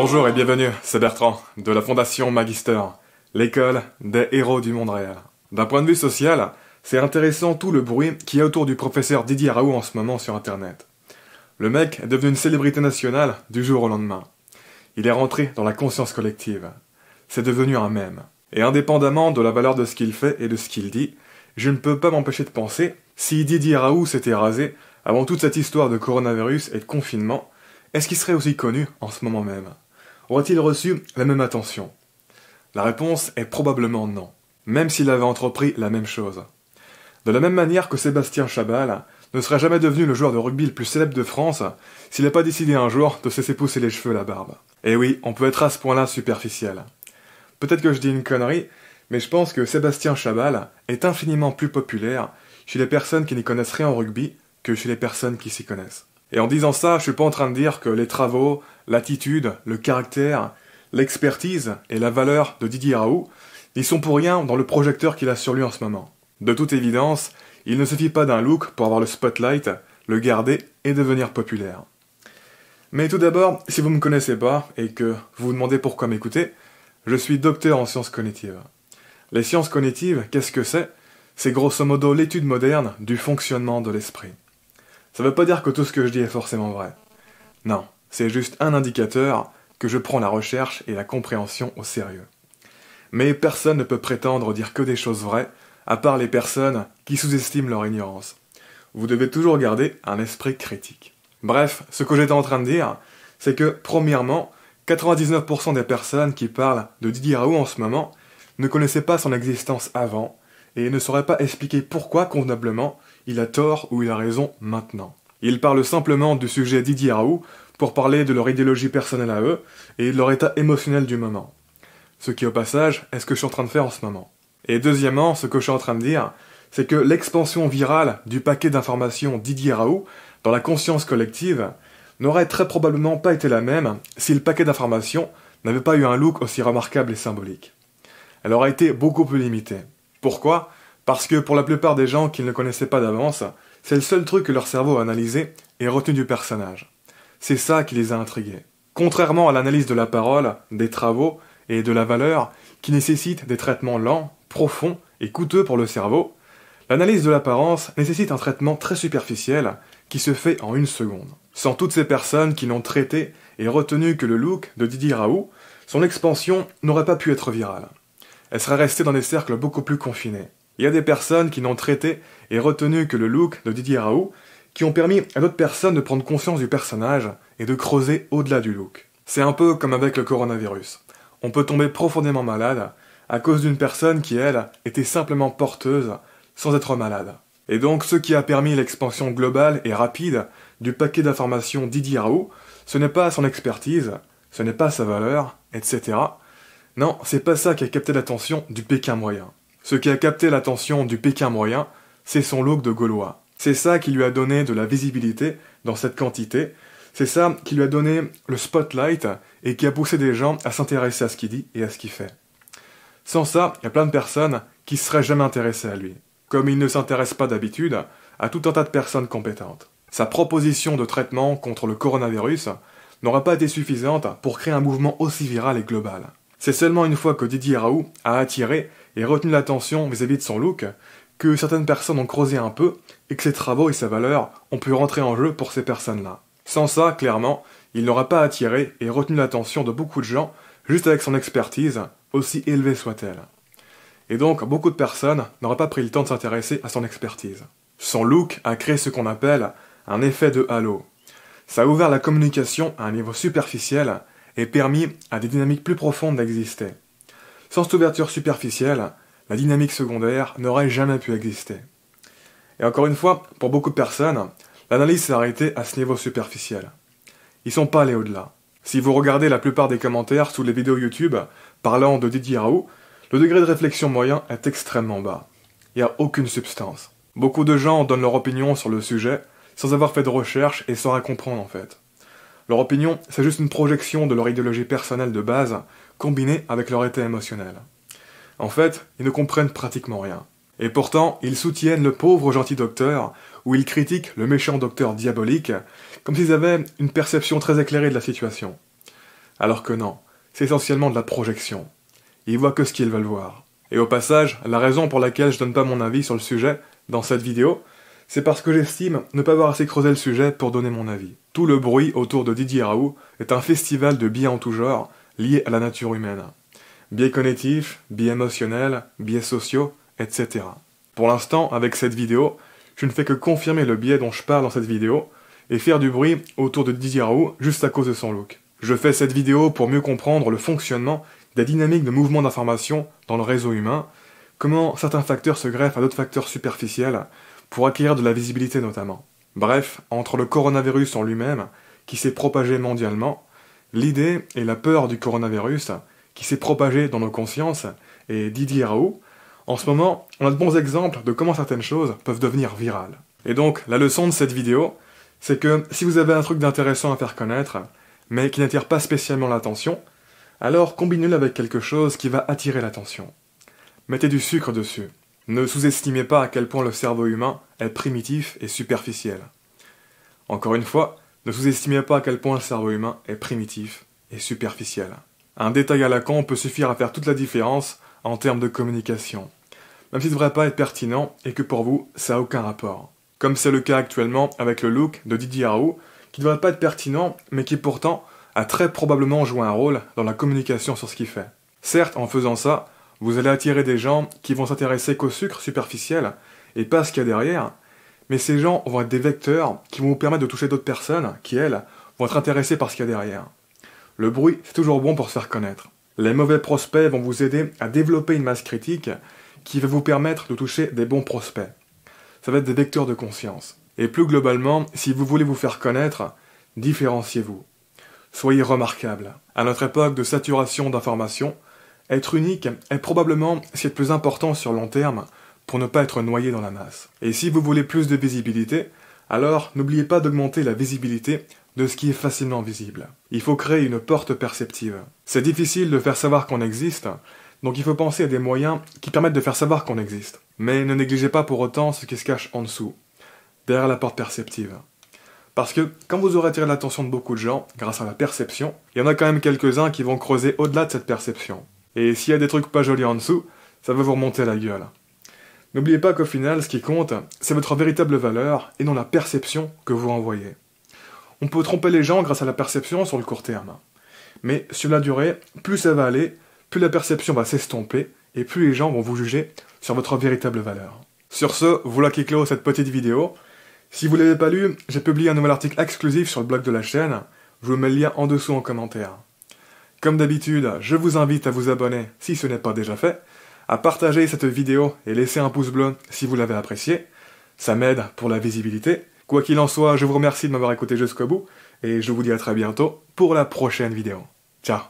Bonjour et bienvenue, c'est Bertrand, de la Fondation Magister, l'école des héros du monde réel. D'un point de vue social, c'est intéressant tout le bruit qu'il y a autour du professeur Didier Raoult en ce moment sur internet. Le mec est devenu une célébrité nationale du jour au lendemain. Il est rentré dans la conscience collective. C'est devenu un même. Et indépendamment de la valeur de ce qu'il fait et de ce qu'il dit, je ne peux pas m'empêcher de penser, si Didier Raoult s'était rasé avant toute cette histoire de coronavirus et de confinement, est-ce qu'il serait aussi connu en ce moment même Aurait-il reçu la même attention La réponse est probablement non, même s'il avait entrepris la même chose. De la même manière que Sébastien Chabal ne serait jamais devenu le joueur de rugby le plus célèbre de France s'il n'a pas décidé un jour de cesser pousser les cheveux la barbe. Et eh oui, on peut être à ce point-là superficiel. Peut-être que je dis une connerie, mais je pense que Sébastien Chabal est infiniment plus populaire chez les personnes qui n'y connaissent rien au rugby que chez les personnes qui s'y connaissent. Et en disant ça, je suis pas en train de dire que les travaux, l'attitude, le caractère, l'expertise et la valeur de Didier Raoult n'y sont pour rien dans le projecteur qu'il a sur lui en ce moment. De toute évidence, il ne suffit pas d'un look pour avoir le spotlight, le garder et devenir populaire. Mais tout d'abord, si vous ne me connaissez pas et que vous vous demandez pourquoi m'écouter, je suis docteur en sciences cognitives. Les sciences cognitives, qu'est-ce que c'est C'est grosso modo l'étude moderne du fonctionnement de l'esprit. Ça ne veut pas dire que tout ce que je dis est forcément vrai. Non, c'est juste un indicateur que je prends la recherche et la compréhension au sérieux. Mais personne ne peut prétendre dire que des choses vraies, à part les personnes qui sous-estiment leur ignorance. Vous devez toujours garder un esprit critique. Bref, ce que j'étais en train de dire, c'est que, premièrement, 99% des personnes qui parlent de Didier Raoult en ce moment ne connaissaient pas son existence avant et ne sauraient pas expliquer pourquoi convenablement il a tort ou il a raison maintenant. Il parle simplement du sujet Didier Raoult pour parler de leur idéologie personnelle à eux et de leur état émotionnel du moment. Ce qui, au passage, est ce que je suis en train de faire en ce moment. Et deuxièmement, ce que je suis en train de dire, c'est que l'expansion virale du paquet d'informations Didier Raoult dans la conscience collective n'aurait très probablement pas été la même si le paquet d'informations n'avait pas eu un look aussi remarquable et symbolique. Elle aurait été beaucoup plus limitée. Pourquoi parce que pour la plupart des gens qu'ils ne connaissaient pas d'avance, c'est le seul truc que leur cerveau a analysé et retenu du personnage. C'est ça qui les a intrigués. Contrairement à l'analyse de la parole, des travaux et de la valeur, qui nécessite des traitements lents, profonds et coûteux pour le cerveau, l'analyse de l'apparence nécessite un traitement très superficiel qui se fait en une seconde. Sans toutes ces personnes qui n'ont traité et retenu que le look de Didier Raoult, son expansion n'aurait pas pu être virale. Elle serait restée dans des cercles beaucoup plus confinés. Il y a des personnes qui n'ont traité et retenu que le look de Didier Raoult, qui ont permis à d'autres personnes de prendre conscience du personnage et de creuser au-delà du look. C'est un peu comme avec le coronavirus. On peut tomber profondément malade à cause d'une personne qui, elle, était simplement porteuse sans être malade. Et donc ce qui a permis l'expansion globale et rapide du paquet d'informations Didier Raoult, ce n'est pas son expertise, ce n'est pas sa valeur, etc. Non, c'est pas ça qui a capté l'attention du Pékin moyen. Ce qui a capté l'attention du Pékin moyen, c'est son look de Gaulois. C'est ça qui lui a donné de la visibilité dans cette quantité, c'est ça qui lui a donné le spotlight et qui a poussé des gens à s'intéresser à ce qu'il dit et à ce qu'il fait. Sans ça, il y a plein de personnes qui ne seraient jamais intéressées à lui, comme il ne s'intéresse pas d'habitude à tout un tas de personnes compétentes. Sa proposition de traitement contre le coronavirus n'aura pas été suffisante pour créer un mouvement aussi viral et global. C'est seulement une fois que Didier Raoult a attiré et retenu l'attention vis-à-vis de son look, que certaines personnes ont creusé un peu, et que ses travaux et sa valeur ont pu rentrer en jeu pour ces personnes-là. Sans ça, clairement, il n'aura pas attiré et retenu l'attention de beaucoup de gens, juste avec son expertise, aussi élevée soit-elle. Et donc, beaucoup de personnes n'auraient pas pris le temps de s'intéresser à son expertise. Son look a créé ce qu'on appelle un effet de halo. Ça a ouvert la communication à un niveau superficiel et permis à des dynamiques plus profondes d'exister. Sans cette ouverture superficielle, la dynamique secondaire n'aurait jamais pu exister. Et encore une fois, pour beaucoup de personnes, l'analyse s'est arrêtée à ce niveau superficiel. Ils sont pas allés au-delà. Si vous regardez la plupart des commentaires sous les vidéos YouTube parlant de Didier Raoult, le degré de réflexion moyen est extrêmement bas. Il n'y a aucune substance. Beaucoup de gens donnent leur opinion sur le sujet sans avoir fait de recherche et sans rien comprendre en fait. Leur opinion, c'est juste une projection de leur idéologie personnelle de base, combinée avec leur état émotionnel. En fait, ils ne comprennent pratiquement rien. Et pourtant, ils soutiennent le pauvre gentil docteur, ou ils critiquent le méchant docteur diabolique, comme s'ils avaient une perception très éclairée de la situation. Alors que non, c'est essentiellement de la projection. Ils voient que ce qu'ils veulent voir. Et au passage, la raison pour laquelle je donne pas mon avis sur le sujet dans cette vidéo, c'est parce que j'estime ne pas avoir assez creusé le sujet pour donner mon avis. Tout le bruit autour de Didier Raoult est un festival de biais en tout genre liés à la nature humaine. Biais cognitifs, biais émotionnels, biais sociaux, etc. Pour l'instant, avec cette vidéo, je ne fais que confirmer le biais dont je parle dans cette vidéo et faire du bruit autour de Didier Raoult juste à cause de son look. Je fais cette vidéo pour mieux comprendre le fonctionnement des dynamiques de mouvement d'information dans le réseau humain, comment certains facteurs se greffent à d'autres facteurs superficiels pour acquérir de la visibilité notamment. Bref, entre le coronavirus en lui-même, qui s'est propagé mondialement, l'idée et la peur du coronavirus, qui s'est propagée dans nos consciences, et Didier Raoult, en ce moment, on a de bons exemples de comment certaines choses peuvent devenir virales. Et donc, la leçon de cette vidéo, c'est que si vous avez un truc d'intéressant à faire connaître, mais qui n'attire pas spécialement l'attention, alors combinez-le avec quelque chose qui va attirer l'attention. Mettez du sucre dessus. Ne sous-estimez pas à quel point le cerveau humain est primitif et superficiel. Encore une fois, ne sous-estimez pas à quel point le cerveau humain est primitif et superficiel. Un détail à la con peut suffire à faire toute la différence en termes de communication, même s'il ne devrait pas être pertinent et que pour vous, ça n'a aucun rapport. Comme c'est le cas actuellement avec le look de Didier Raoult, qui ne devrait pas être pertinent, mais qui pourtant a très probablement joué un rôle dans la communication sur ce qu'il fait. Certes, en faisant ça, vous allez attirer des gens qui vont s'intéresser qu'au sucre superficiel et pas à ce qu'il y a derrière, mais ces gens vont être des vecteurs qui vont vous permettre de toucher d'autres personnes qui, elles, vont être intéressées par ce qu'il y a derrière. Le bruit, c'est toujours bon pour se faire connaître. Les mauvais prospects vont vous aider à développer une masse critique qui va vous permettre de toucher des bons prospects. Ça va être des vecteurs de conscience. Et plus globalement, si vous voulez vous faire connaître, différenciez-vous. Soyez remarquable. À notre époque de saturation d'informations, être unique est probablement ce qui est le plus important sur long terme pour ne pas être noyé dans la masse. Et si vous voulez plus de visibilité, alors n'oubliez pas d'augmenter la visibilité de ce qui est facilement visible. Il faut créer une porte perceptive. C'est difficile de faire savoir qu'on existe, donc il faut penser à des moyens qui permettent de faire savoir qu'on existe. Mais ne négligez pas pour autant ce qui se cache en dessous, derrière la porte perceptive. Parce que quand vous aurez attiré l'attention de beaucoup de gens grâce à la perception, il y en a quand même quelques-uns qui vont creuser au-delà de cette perception. Et s'il y a des trucs pas jolis en dessous, ça va vous remonter à la gueule. N'oubliez pas qu'au final, ce qui compte, c'est votre véritable valeur et non la perception que vous envoyez. On peut tromper les gens grâce à la perception sur le court terme. Mais sur la durée, plus ça va aller, plus la perception va s'estomper et plus les gens vont vous juger sur votre véritable valeur. Sur ce, voilà qui clôt cette petite vidéo. Si vous ne l'avez pas lu, j'ai publié un nouvel article exclusif sur le blog de la chaîne. Je vous mets le lien en dessous en commentaire. Comme d'habitude, je vous invite à vous abonner si ce n'est pas déjà fait, à partager cette vidéo et laisser un pouce bleu si vous l'avez apprécié. Ça m'aide pour la visibilité. Quoi qu'il en soit, je vous remercie de m'avoir écouté jusqu'au bout et je vous dis à très bientôt pour la prochaine vidéo. Ciao